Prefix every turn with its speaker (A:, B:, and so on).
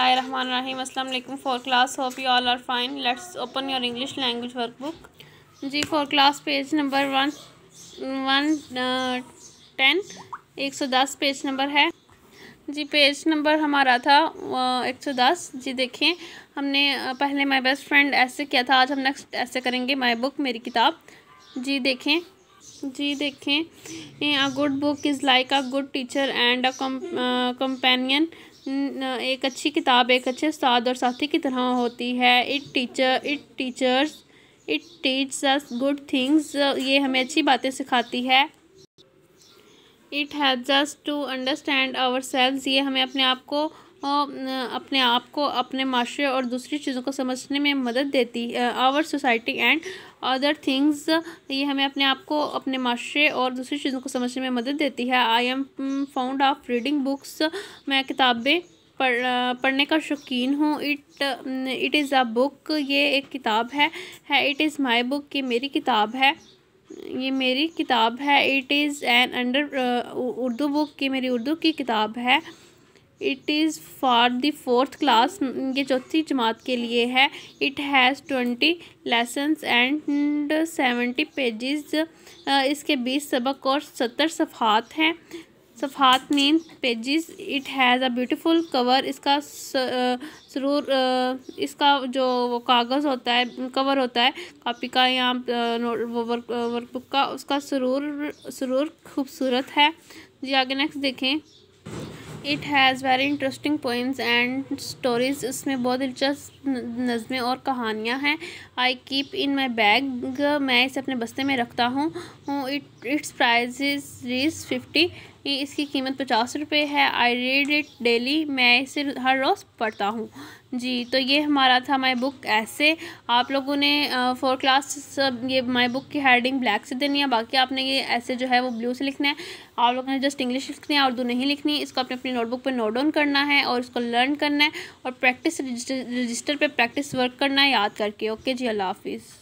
A: बसमिलकुम four class hope you all are fine let's open your English language workbook जी four class page number one one ten एक सौ दस page number है जी page number हमारा था uh, एक सौ दस जी देखें हमने uh, पहले माय बेस्ट फ्रेंड ऐसे किया था आज हम नेक्स्ट ऐसे करेंगे माय बुक मेरी किताब जी देखें जी देखें a good book is like a good teacher and a companion एक अच्छी किताब एक अच्छे उस्ताद और साथी की तरह होती है it teacher it teachers it teach us good things ये हमें अच्छी बातें सिखाती है it help us to understand our selves ये हमें अपने आप को अपने आप को अपने माशरे और दूसरी चीज़ों को समझने में मदद देती our society and other things ये हमें अपने आप को अपने माशरे और दूसरी चीज़ों को समझने में मदद देती है I am found of reading books मैं किताबें पढ़ पढ़ने का शौकीन हूँ it it is a book ये एक किताब है इट इज़ माई बुक ये मेरी किताब है ये मेरी किताब है it is an under Urdu book की मेरी उर्दू की किताब है it is for the fourth class ये चौथी जमात के लिए है it has twenty lessons and seventy pages इसके बीस सबक और सत्तर सफ़ात हैं सफ़ात नीम pages it has a beautiful cover इसका सरूर इसका जो कागज़ होता है कवर होता है कापी का या वर्क वर्कबुक का उसका सरूर सरूर खूबसूरत है जी आगे नेक्स्ट देखें it has very interesting poems and stories इसमें बहुत दिलचस्प नज़में और कहानियाँ हैं I keep in my bag मैं इसे अपने बस्ते में रखता हूँ it it's price is rupees fifty ये इसकी कीमत पचास रुपये है आई रीड इट डेली मैं इसे हर रोज़ पढ़ता हूँ जी तो ये हमारा था माई बुक ऐसे आप लोगों ने फोर क्लास सब ये माई बुक की हेडिंग ब्लैक से देनी है बाकी आपने ये ऐसे जो है वो ब्लू से लिखना है आप लोगों ने जस्ट इंग्लिश लिखनी है उर्दू नहीं लिखनी इसको अपने अपनी नोटबुक पर नोट डाउन करना है और इसको लर्न करना है और प्रैक्टिस रजिस्टर पर प्रैक्टिस वर्क करना है याद करके ओके जी अल्लाह हाफिज़